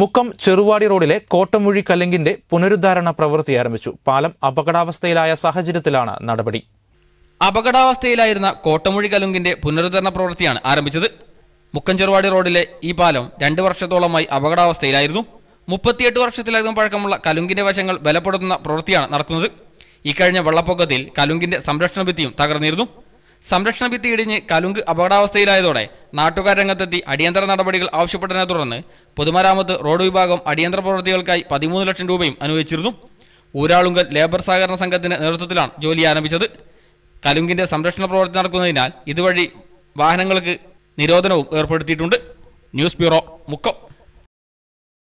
മുക്കം ചെറുവാടി റോഡിലെ കോട്ടമൊഴി കല്ലെങ്കിന്റെ പുനരുദ്ധാരണ പ്രവൃത്തി ആരംഭിച്ചു പാലം അപകടാവസ്ഥയിലായ സാഹചര്യത്തിലാണ് നടപടി അപകടാവസ്ഥയിലായിരുന്ന കോട്ടമൊഴി കലുങ്കിന്റെ പുനരുദ്ധാരണ പ്രവൃത്തിയാണ് ആരംഭിച്ചത് മുക്കം ചെറുവാടി റോഡിലെ ഈ പാലം രണ്ട് വർഷത്തോളമായി അപകടാവസ്ഥയിലായിരുന്നു മുപ്പത്തിയെട്ട് വർഷത്തിലധികം പഴക്കമുള്ള കലുങ്കിന്റെ വശങ്ങൾ ബലപ്പെടുത്തുന്ന പ്രവൃത്തിയാണ് നടക്കുന്നത് ഇക്കഴിഞ്ഞ വെള്ളപ്പൊക്കത്തിൽ കലുങ്കിന്റെ സംരക്ഷണ ഭിത്തിയും തകർന്നിരുന്നു സംരക്ഷണ ഭിത്തി ഇടിഞ്ഞ് കലുങ്ക് അപകടാവസ്ഥയിലായതോടെ നാട്ടുകാർ രംഗത്തെത്തി അടിയന്തര നടപടികൾ ആവശ്യപ്പെട്ടതിനെ തുടർന്ന് പൊതുമരാമത്ത് റോഡ് വിഭാഗം അടിയന്തര പ്രവൃത്തികൾക്കായി പതിമൂന്ന് ലക്ഷം രൂപയും അനുവദിച്ചിരുന്നു ഊരാളുങ്കൽ ലേബർ സഹകരണ സംഘത്തിന്റെ നേതൃത്വത്തിലാണ് ജോലി ആരംഭിച്ചത് കലുങ്കിന്റെ സംരക്ഷണ പ്രവർത്തി നടക്കുന്നതിനാൽ ഇതുവഴി വാഹനങ്ങൾക്ക് നിരോധനവും ഏർപ്പെടുത്തിയിട്ടുണ്ട് ന്യൂസ് ബ്യൂറോ മുക്കം